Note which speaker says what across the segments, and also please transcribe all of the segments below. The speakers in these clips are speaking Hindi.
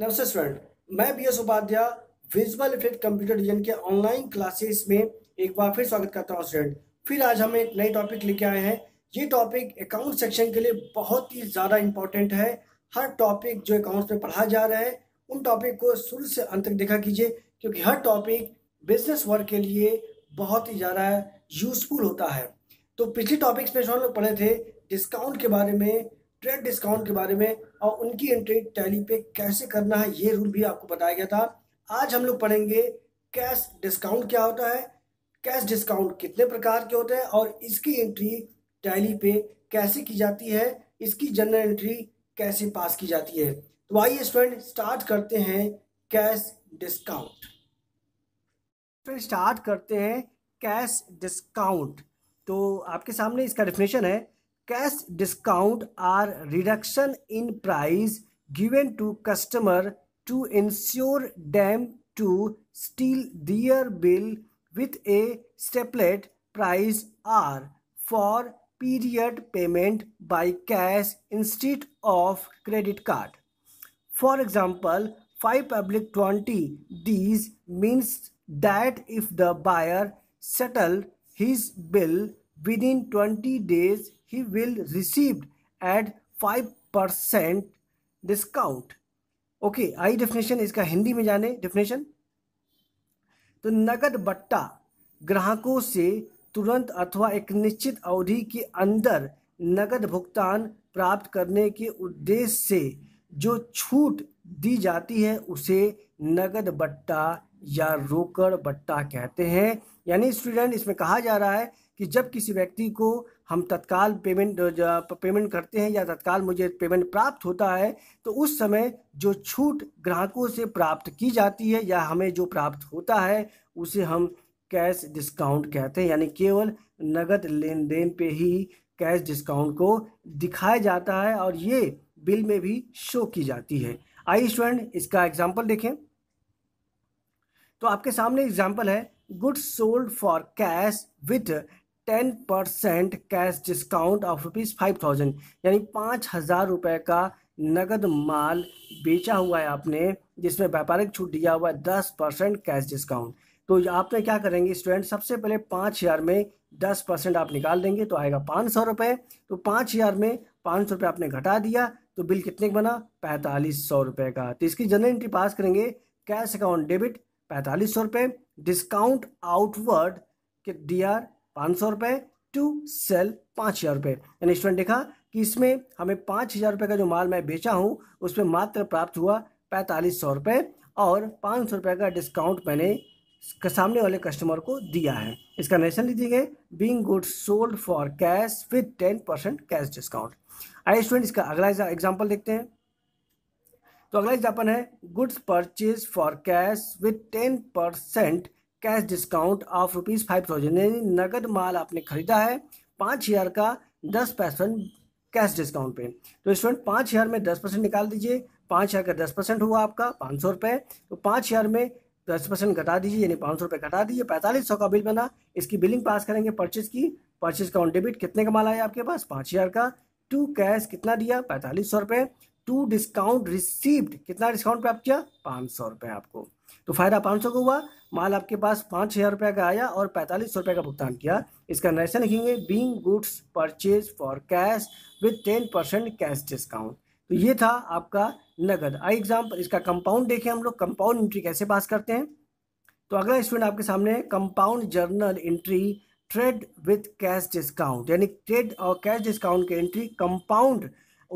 Speaker 1: नमस्ते स्टूडेंट मैं B S Upadhyay visual effect computer design के ऑनलाइन क्लासेस में एक बार फिर स्वागत करता हूं स्टूडेंट फिर आज हम एक नए टॉपिक लेके आए हैं ये टॉपिक अकाउंट सेक्शन के लिए बहुत ही ज़्यादा इंपॉर्टेंट है हर टॉपिक जो अकाउंट्स में पढ़ा जा रहा है उन टॉपिक को शुरू से अंत तक देखा कीजिए क्योंकि हर टॉपिक बिजनेस वर्क के लिए बहुत ही ज़्यादा यूजफुल होता है तो पिछले टॉपिक्स में जो हम लोग पढ़े थे डिस्काउंट के बारे में ट्रेड डिस्काउंट के बारे में और उनकी एंट्री टैली पे कैसे करना है ये रूल भी आपको बताया गया था आज हम लोग पढ़ेंगे कैश डिस्काउंट क्या होता है कैश डिस्काउंट कितने प्रकार के होते हैं और इसकी एंट्री टैली पे कैसे की जाती है इसकी जनरल एंट्री कैसे पास की जाती है तो आइए स्टूडेंट स्टार्ट करते हैं कैश डिस्काउंट स्टार्ट करते हैं कैश डिस्काउंट तो आपके सामने इसका डिफिनेशन है cash discount are reduction in price given to customer to ensure them to steal their bill with a stipulated price R for period payment by cash instead of credit card. For example, 5 public 20 these means that if the buyer settled his bill within 20 days he will एट at 5% discount ओके आई डेफिनेशन इसका हिंदी में जाने डेफिनेशन तो नगद बट्टा ग्राहकों से तुरंत अथवा एक निश्चित अवधि के अंदर नगद भुगतान प्राप्त करने के उद्देश्य से जो छूट दी जाती है उसे नगद बट्टा या रोकड़ बट्टा कहते हैं यानी स्टूडेंट इसमें कहा जा रहा है कि जब किसी व्यक्ति को हम तत्काल पेमेंट पेमेंट करते हैं या तत्काल मुझे पेमेंट प्राप्त होता है तो उस समय जो छूट ग्राहकों से प्राप्त की जाती है या हमें जो प्राप्त होता है उसे हम कैश डिस्काउंट कहते हैं यानी केवल नगद लेन देन पे ही कैश डिस्काउंट को दिखाया जाता है और ये बिल में भी शो की जाती है आई स्टूडेंट इसका एग्जाम्पल देखें तो आपके सामने एग्जाम्पल है goods sold for cash with ten percent cash discount of rupees five thousand यानी पाँच हज़ार रुपये का नगद माल बेचा हुआ है आपने जिसमें व्यापारिक छूट दिया हुआ है दस परसेंट कैश डिस्काउंट तो आपने क्या करेंगे स्टूडेंट सबसे पहले पाँच हज़ार में दस परसेंट आप निकाल देंगे तो आएगा पाँच सौ रुपये तो पाँच हज़ार में पाँच सौ रुपये आपने घटा दिया तो बिल कितने का बना पैंतालीस सौ रुपये का तो इसकी जनरल एंट्री पास करेंगे कैश अकाउंट डेबिट पैंतालीस सौ रुपये डिस्काउंट आउटवर्ड के डी आर पाँच सौ रुपये टू सेल पाँच हज़ार रुपये यानी स्टूडेंट देखा कि इसमें हमें पाँच हज़ार रुपये का जो माल मैं बेचा हूँ उसमें मात्र प्राप्त हुआ पैंतालीस सौ रुपये और पाँच सौ रुपये का डिस्काउंट मैंने सामने वाले कस्टमर को दिया है इसका नेशन लीजिए being good sold for cash with ten percent cash discount आइए स्टूडेंट इसका अगला एग्जाम्पल देखते हैं तो अगला एग्जाम्पल है goods purchase for cash with ten percent cash discount of rupees five thousand यानी नगद माल आपने खरीदा है पाँच हज़ार का दस परसेंट कैश डिस्काउंट पे तो स्टूडेंट पाँच हज़ार में दस परसेंट निकाल दीजिए पाँच हज़ार का दस परसेंट हुआ आपका पाँच सौ रुपये तो पाँच हज़ार में दस परसेंट घटा दीजिए यानी पाँच सौ रुपये घटा दीजिए पैंतालीस सौ का बिल बना इसकी बिलिंग पास करेंगे परचेज की परचेज का ऑन डेबिट कितने का माल आया आपके पास पाँच हज़ार का टू कैश कितना दिया पैंतालीस सौ रुपये टू डिस्काउंट रिसीव्ड कितना डिस्काउंट प्राप्त किया पाँच सौ रुपये आपको तो फ़ायदा पाँच सौ का हुआ माल आपके पास पाँच हज़ार रुपये का आया और पैंतालीस सौ रुपये का भुगतान किया इसका नरेशन लिखेंगे being goods purchase for cash with ten percent cash discount तो ये था आपका नगद आई एग्जाम्पल इसका कंपाउंड देखें हम लोग कंपाउंड एंट्री कैसे पास करते हैं तो अगला स्टूडेंट आपके सामने compound journal entry trade with cash discount यानी ट्रेड और कैश डिस्काउंट की एंट्री कंपाउंड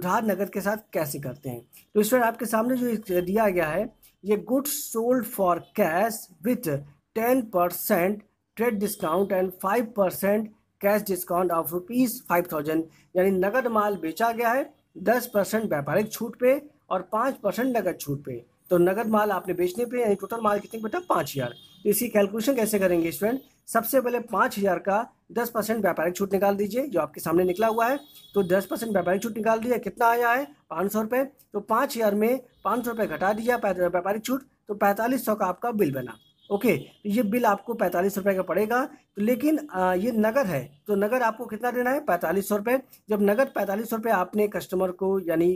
Speaker 1: उधार नगद के साथ कैसे करते हैं तो स्टूडेंट आपके सामने जो दिया गया है ये goods sold for cash with ten percent trade discount and five percent cash discount of rupees five thousand यानी नगद माल बेचा गया है दस परसेंट व्यापारिक छूट पे और पाँच परसेंट नगद छूट पे तो नगद माल आपने बेचने पे यानी टोटल माल कितने बेटा पाँच हज़ार तो इसकी कैलकुलेशन कैसे करेंगे स्टूडेंट सबसे पहले पाँच हज़ार का दस परसेंट व्यापारिक छूट निकाल दीजिए जो आपके सामने निकला हुआ है तो दस परसेंट व्यापारिक छूट निकाल दिया कितना आया है पाँच सौ रुपये तो पाँच हज़ार में पाँच सौ रुपये घटा दिया व्यापारिक छूट तो पैंतालीस सौ का आपका बिल बना ओके तो ये बिल आपको पैंतालीस रुपये का पड़ेगा तो लेकिन आ, ये नगद है तो नगद आपको कितना देना है पैंतालीस सौ रुपये जब नगद पैंतालीस सौ रुपये आपने कस्टमर को यानी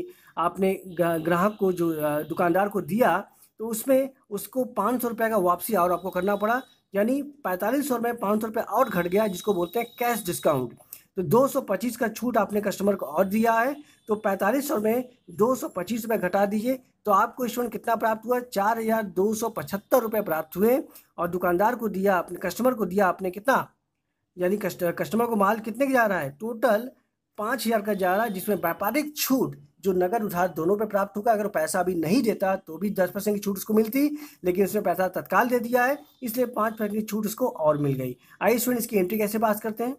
Speaker 1: आपने ग्राहक को जो दुकानदार को दिया तो उसमें उसको पाँच सौ रुपये का वापसी और आपको करना पड़ा यानी पैंतालीस सौ रुपये पाँच सौ रुपये और घट गया जिसको बोलते हैं कैश डिस्काउंट तो दो सौ पच्चीस का छूट आपने कस्टमर को और दिया है तो पैंतालीस सौ में दो सौ पच्चीस रुपये घटा दीजिए तो आपको स्टूडेंट कितना प्राप्त हुआ चार हज़ार दो सौ पचहत्तर रुपये प्राप्त हुए और दुकानदार को दिया आपने कस्टमर को दिया आपने कितना यानी कस्टमर को माल कितने का जा रहा है टोटल पाँच हज़ार का जा रहा है जिसमें व्यापारिक छूट जो नगद उधार दोनों पे प्राप्त होगा अगर पैसा अभी नहीं देता तो भी दस परसेंट की छूट उसको मिलती लेकिन उसने पैसा तत्काल दे दिया है इसलिए पाँच परसेंट की छूट उसको और मिल गई आइए स्टूडेंट इसकी एंट्री कैसे पास करते हैं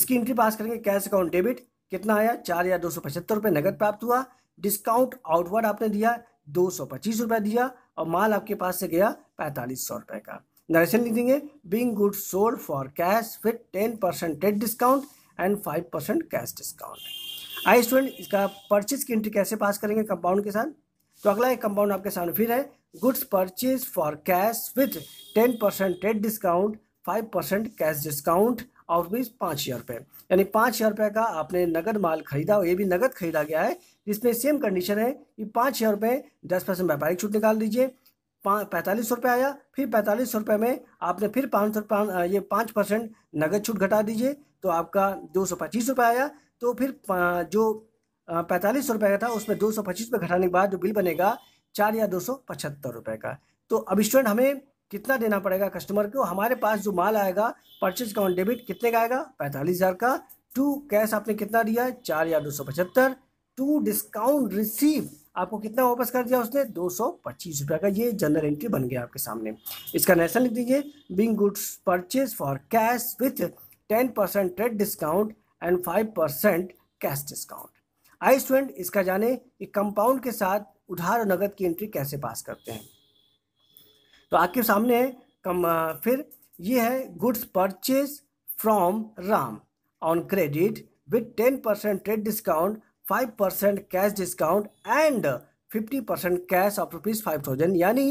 Speaker 1: इसकी एंट्री पास करेंगे कैश अकाउंट डेबिट कितना आया चार हज़ार दो सौ पचहत्तर रुपये नगद प्राप्त हुआ डिस्काउंट आउटवर्ड आपने दिया दो सौ पच्चीस रुपये दिया और माल आपके पास से गया पैंतालीस सौ रुपये का नरेशन लिख देंगे being good sold for cash with ten percent डेट discount and five percent cash discount आई स्टूडेंट इसका परचेज की एंट्री कैसे पास करेंगे कंपाउंड के साथ तो अगला एक कंपाउंड आपके सामने फिर है goods purchase for cash with ten percent trade discount five percent cash discount और मीन्स पाँच हज़ार रुपये यानी पाँच हज़ार रुपये का आपने नगद माल खरीदा और ये भी नगद खरीदा गया है जिसमें सेम कंडीशन है कि पाँच हज़ार रुपये दस परसेंट व्यापारिक छूट निकाल दीजिए पैंतालीस सौ रुपये आया फिर पैंतालीस सौ रुपये में आपने फिर पाँच सौ ये पाँच परसेंट नगद छूट घटा दीजिए तो आपका दो सौ पच्चीस रुपये आया तो फिर जो पैंतालीस सौ रुपये का था उसमें दो सौ पच्चीस रुपये घटाने के बाद जो बिल बनेगा चार या दो सौ पचहत्तर रुपये का तो अब स्टूडेंट हमें कितना देना पड़ेगा कस्टमर को हमारे पास जो माल आएगा परचेज का ऑन डेबिट कितने का आएगा पैंतालीस हज़ार का टू कैश आपने कितना दिया है चार या दो सौ पचहत्तर टू डिस्काउंट रिसीव आपको कितना वापस कर दिया उसने दो सौ पच्चीस रुपये का ये जनरल एंट्री बन गया आपके सामने इसका नेशन लिख दीजिए being goods purchase for cash with ten percent trade discount and five percent cash discount आई स्टूडेंट इसका जाने कि कंपाउंड के साथ उधार और नगद की एंट्री कैसे पास करते हैं तो आपके सामने कम फिर ये है goods purchase from Ram on credit with ten percent trade discount five percent cash discount and fifty percent cash of rupees five thousand यानी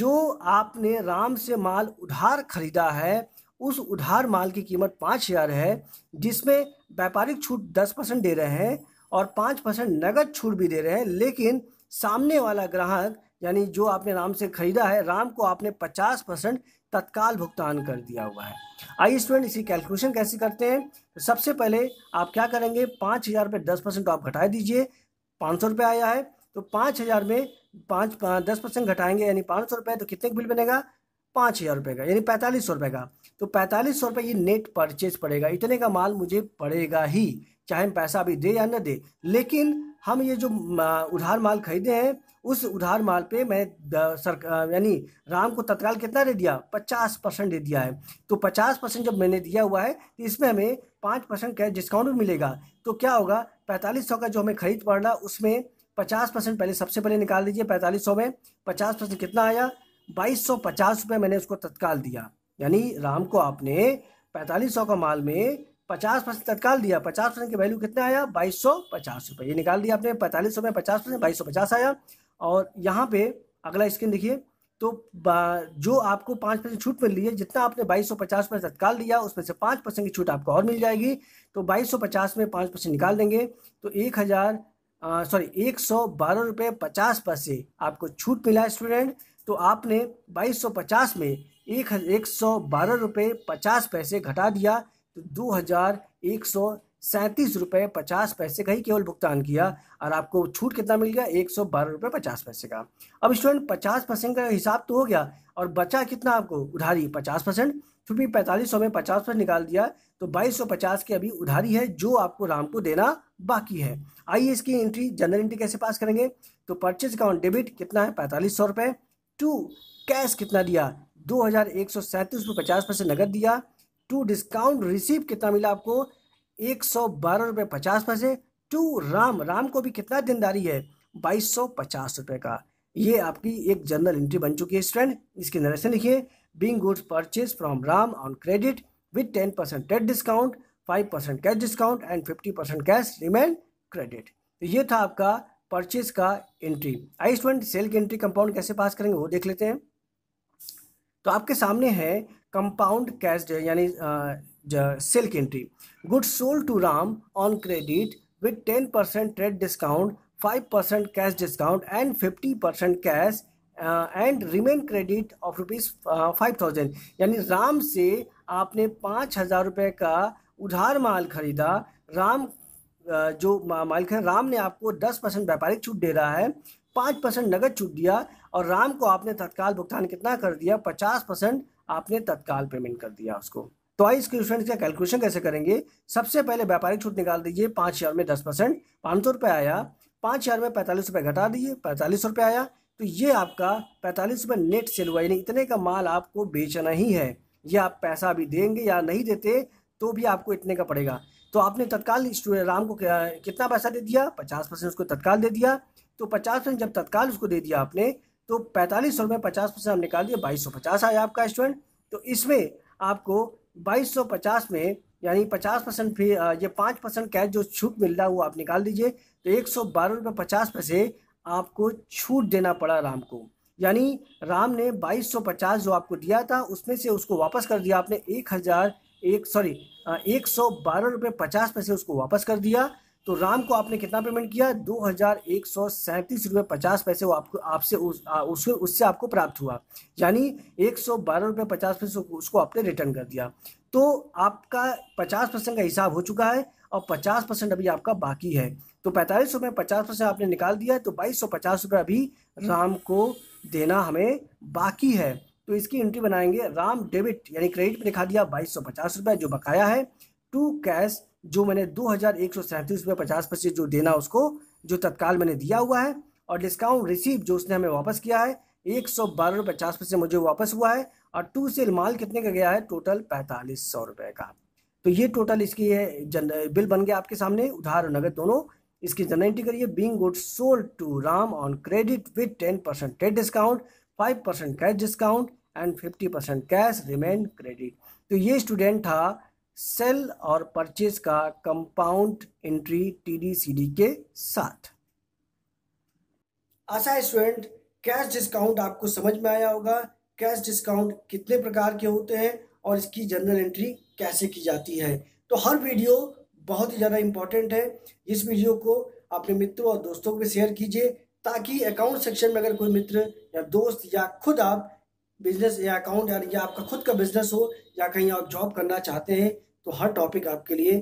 Speaker 1: जो आपने राम से माल उधार खरीदा है उस उधार माल की कीमत पाँच हज़ार है जिसमें व्यापारिक छूट दस परसेंट दे रहे हैं और पाँच परसेंट नकद छूट भी दे रहे हैं लेकिन सामने वाला ग्राहक यानी जो आपने राम से खरीदा है राम को आपने पचास परसेंट तत्काल भुगतान कर दिया हुआ है आइए स्टूडेंट इसी कैलकुलेशन कैसे करते हैं तो सबसे पहले आप क्या करेंगे पाँच हज़ार रुपये दस परसेंट आप घटा दीजिए पाँच सौ रुपये आया है तो पाँच हज़ार में पाँच दस परसेंट घटाएंगे यानी पाँच सौ रुपये तो कितने का बिल बनेगा पाँच हज़ार रुपये का यानी पैंतालीस सौ रुपये का तो पैंतालीस सौ रुपये ये नेट परचेज पड़ेगा इतने का माल मुझे पड़ेगा ही चाहे हम पैसा अभी दे या न दे लेकिन हम ये जो उधार माल खरीदे हैं उस उधार माल पे मैं सर यानी राम को तत्काल कितना दे दिया पचास परसेंट दे दिया है तो पचास परसेंट जब मैंने दिया हुआ है तो इसमें हमें पाँच परसेंट का डिस्काउंट भी मिलेगा तो क्या होगा पैंतालीस सौ का जो हमें खरीद पड़ रहा उसमें पचास परसेंट पहले सबसे पहले निकाल दीजिए पैंतालीस सौ में पचास परसेंट कितना आया बाईस सौ पचास रुपये मैंने उसको तत्काल दिया यानी राम को आपने पैंतालीस सौ का माल में पचास परसेंट तत्काल दिया पचास परसेंट की वैल्यू कितना आया बाईस सौ पचास रुपये ये निकाल दिया आपने पैंतालीस सौ में पचास परसेंट बाईस सौ पचास आया और यहाँ पे अगला स्क्रीन देखिए तो जो आपको पाँच परसेंट छूट मिल रही है जितना आपने बाईस सौ पचास पर तत्काल दिया उसमें से पाँच परसेंट की छूट आपको और मिल जाएगी तो बाईस सौ पचास में पाँच परसेंट निकाल देंगे तो एक हज़ार सॉरी एक सौ बारह रुपये पचास पैसे आपको छूट मिला स्टूडेंट तो आपने 2250 में एक एक सौ बारह रुपये पचास पैसे घटा दिया तो दो हज़ार एक सौ सैंतीस रुपये पचास पैसे का ही केवल भुगतान किया और आपको छूट कितना मिल गया एक सौ बारह रुपये पचास पैसे का अब स्टूडेंट पचास परसेंट का हिसाब तो हो गया और बचा कितना आपको उधारी पचास परसेंट फिर भी पैंतालीस सौ में पचास परसेंट निकाल दिया तो बाईस सौ पचास की अभी उधारी है जो आपको राम को देना बाकी है आइए इसकी एंट्री जनरल एंट्री कैसे पास करेंगे तो परचेज अकाउंट डेबिट कितना है पैंतालीस सौ रुपये टू कैश कितना दिया दो हज़ार एक सौ सैंतीस रुपये पचास पैसे नगद दिया टू डिस्काउंट रिसीव कितना मिला आपको एक सौ बारह रुपये पचास पैसे टू राम राम को भी कितना देनदारी है बाईस सौ पचास रुपये का ये आपकी एक जर्नल एंट्री बन चुकी है स्टूडेंट इसके नरेशन लिखिए being goods purchase from Ram on credit with ten percent डेट discount five percent cash discount and fifty percent cash remain credit तो ये था आपका परचेज का एंट्री आई स्टूडेंट सेल की एंट्री कंपाउंड कैसे पास करेंगे वो देख लेते हैं तो आपके सामने है कंपाउंड कैश यानी सेल की entry good sold to Ram on credit with ten percent trade discount five percent cash discount and fifty percent cash and remain credit of rupees five thousand यानी राम से आपने पाँच हज़ार रुपये का उधार माल खरीदा राम जो मालिकन राम ने आपको दस परसेंट व्यापारिक छूट दे रहा है पाँच परसेंट नगद छूट दिया और राम को आपने तत्काल भुगतान कितना कर दिया पचास परसेंट आपने तत्काल पेमेंट कर दिया उसको तो आइए इसके स्टूडेंट्स का कैलकुलेशन कैसे करेंगे सबसे पहले व्यापारिक छूट निकाल दीजिए पाँच हज़ार में दस परसेंट पाँच सौ रुपये आया पाँच हज़ार में पैंतालीस रुपये घटा दीजिए पैंतालीस रुपये आया तो ये आपका पैंतालीस रुपये नेट सेल हुआ यानी इतने का माल आपको बेचना ही है ये आप पैसा अभी देंगे या नहीं देते तो भी आपको इतने का पड़ेगा तो आपने तत्काल राम को कितना पैसा दे दिया पचास परसेंट उसको तत्काल दे दिया तो पचास परसेंट जब तत्काल उसको दे दिया आपने तो पैंतालीस सौ रुपये पचास परसेंट आप निकाल दिए बाईस सौ पचास आया आपका स्टूडेंट तो इसमें आपको बाईस सौ पचास में यानी पचास परसेंट फिर ये पाँच परसेंट कैश जो छूट मिल रहा है वो आप निकाल दीजिए तो एक सौ बारह रुपये पचास पैसे आपको छूट देना पड़ा राम को यानी राम ने बाईस सौ पचास जो आपको दिया था उसमें से उसको वापस कर दिया आपने एक हज़ार एक सॉरी एक सौ बारह रुपये पचास पैसे उसको वापस कर दिया तो राम को आपने कितना पेमेंट किया दो हज़ार एक सौ सैंतीस रुपये पचास पैसे वो आपको आपसे उस, उस उससे आपको प्राप्त हुआ यानी एक सौ बारह रुपये पचास पैसे उसको आपने रिटर्न कर दिया तो आपका पचास परसेंट का हिसाब हो चुका है और पचास परसेंट अभी आपका बाकी है तो पैंतालीस रुपये पचास परसेंट आपने निकाल दिया है तो बाईस सौ पचास रुपये अभी राम को देना हमें बाकी है तो इसकी एंट्री बनाएंगे राम डेबिट यानी क्रेडिट पर दिखा दिया बाईस सौ पचास रुपये जो बकाया है टू कैश जो मैंने दो हज़ार एक सौ सैंतीस रुपये पचास पैसे जो देना उसको जो तत्काल मैंने दिया हुआ है और डिस्काउंट रिसीव जो उसने हमें वापस किया है एक सौ बारह रुपये पचास पैसे मुझे वापस हुआ है और टू सेल माल कितने का गया है टोटल पैंतालीस सौ रुपये का तो ये टोटल इसकी है जन बिल बन गया आपके सामने उधार और नगद दोनों इसकी एंट्री करिए being good sold to Ram on credit with ten percentage discount five percent cash discount and fifty percent cash remain credit तो ये स्टूडेंट था सेल और परचेज का कंपाउंड एंट्री टीडीसीडी के साथ आशा स्टूडेंट कैश डिस्काउंट आपको समझ में आया होगा कैश डिस्काउंट कितने प्रकार के होते हैं और इसकी जनरल एंट्री कैसे की जाती है तो हर वीडियो बहुत ही ज़्यादा इम्पॉर्टेंट है इस वीडियो को अपने मित्रों और दोस्तों को भी शेयर कीजिए ताकि अकाउंट सेक्शन में अगर कोई मित्र या दोस्त या खुद आप बिजनेस या अकाउंट या, या आपका खुद का बिजनेस हो या कहीं आप जॉब करना चाहते हैं तो हर टॉपिक आपके लिए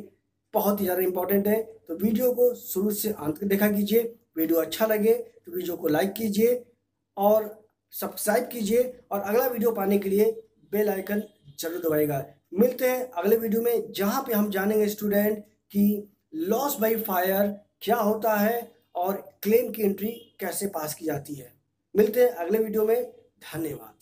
Speaker 1: बहुत ही ज़्यादा इंपॉर्टेंट है तो वीडियो को शुरू से अंत तक देखा कीजिए वीडियो अच्छा लगे तो वीडियो को लाइक कीजिए और सब्सक्राइब कीजिए और अगला वीडियो पाने के लिए बेल आइकन जरूर दबाएगा मिलते हैं अगले वीडियो में जहाँ पे हम जानेंगे स्टूडेंट कि लॉस बाई फायर क्या होता है और क्लेम की एंट्री कैसे पास की जाती है मिलते हैं अगले वीडियो में धन्यवाद